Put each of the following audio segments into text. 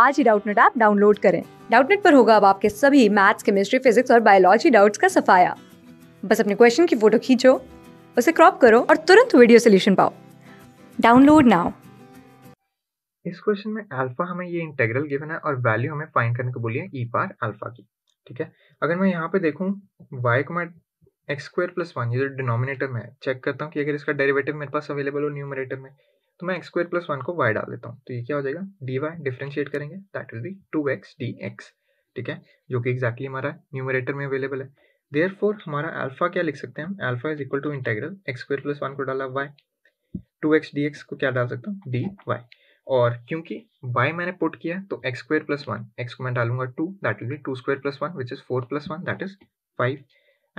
आज ही Doubtnut app download करें डाउटनेट पर होगा अब आपके सभी मैथ्स केमिस्ट्री फिजिक्स और बायोलॉजी डाउट्स का सफाया बस अपने क्वेश्चन की फोटो खींचो उसे क्रॉप करो और तुरंत वीडियो सोल्यूशन पाओ डाउनलोड नाउ इस क्वेश्चन में अल्फा हमें ये इंटीग्रल गिवन है और वैल्यू हमें फाइंड करने को बोली है ई e पार अल्फा की ठीक है अगर मैं यहाँ पे देखूँ वाई को मैं एक्स स्क्वायर प्लस वन ये जो डिनोमिनेटर में है चेक करता हूँ कि अगर इसका डेरिवेटिव मेरे पास अवेलेबल हो न्यूमरेटर में तो मैं एक्स स्क्वायर प्लस वन को वाई डाल देता हूँ तो ये क्या हो जाएगा डी वाई डिफ्रेंशिएट करेंगे that will be two x d x ठीक है जो कि exactly हमारा न्यूमरेटर में अवेलेबल है देयर फोर हमारा अल्फा क्या लिख सकते हैं हम alpha is equal to integral x square plus one को डाला y two x d x को क्या डाल सकता हूँ डी वाई और क्योंकि y मैंने पुट किया तो x square plus one x को मैं डालूंगा two that will be two square plus one which is four plus one that is five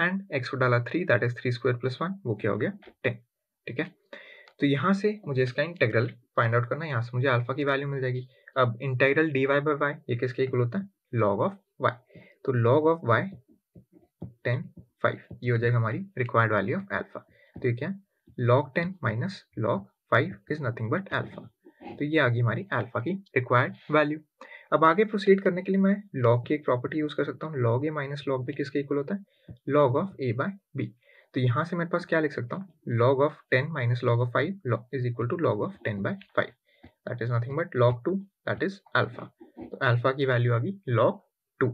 and x को डाला three that is three square plus one वो क्या हो गया टेन तो यहाँ से मुझे इसका इंटेग्रल फाइंड आउट करना है यहाँ से मुझे अल्फा की वैल्यू मिल जाएगी अब integral d y by y ये किसके इक्वल होता है लॉग ऑफ वाई तो log of y ten five ये हो जाएगा हमारी रिक्वायर्ड वैल्यू ऑफ एल्फा तो ये क्या log ten minus log five is nothing but alpha तो ये आ गई हमारी एल्फा की रिक्वायर्ड वैल्यू अब आगे प्रोसीड करने के लिए मैं लॉग की एक प्रॉपर्टी यूज कर सकता हूँ log a minus log b किसके इक्वल होता है log of a by b तो यहाँ से मेरे पास क्या लिख सकता हूँ log of ten minus log of five is equal to log of ten by five that is nothing but log two that is alpha तो अल्फा की वैल्यू आ गई लॉग टू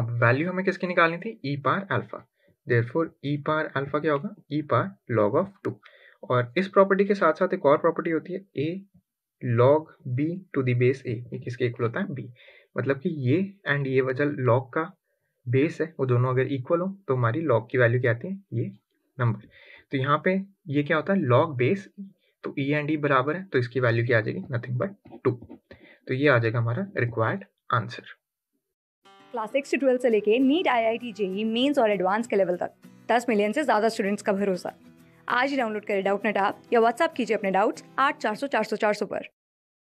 अब वैल्यू हमें किसकी निकालनी थी ई पार अल्फा देर four E power alpha क्या होगा e power log of two और इस प्रॉपर्टी के साथ साथ एक और प्रॉपर्टी होती है a log b to the base a ये किसके इक्वल होता है बी मतलब कि ये एंड ये वजह लॉग का बेस है वो दोनों अगर इक्वल हो तो हमारी लॉग की वैल्यू क्या आती है ये नंबर तो यहाँ पे ये क्या होता है लॉग बेस तो ई एंड ई बराबर है तो इसकी वैल्यू क्या आ जाएगी नथिंग बट टू तो ये आ जाएगा हमारा रिक्वायर्ड आंसर क्लास सिक्स से ट्वेल्थ से लेके NEET I I T JEE mains और एडवांस के लेवल तक दस मिलियन से ज़्यादा स्टूडेंट्स का भरोसा आज ही डाउनलोड करें डाउट नेट आप या व्हाट्सअप कीजिए अपने डाउट्स आठ चार सौ चार सौ चार सौ पर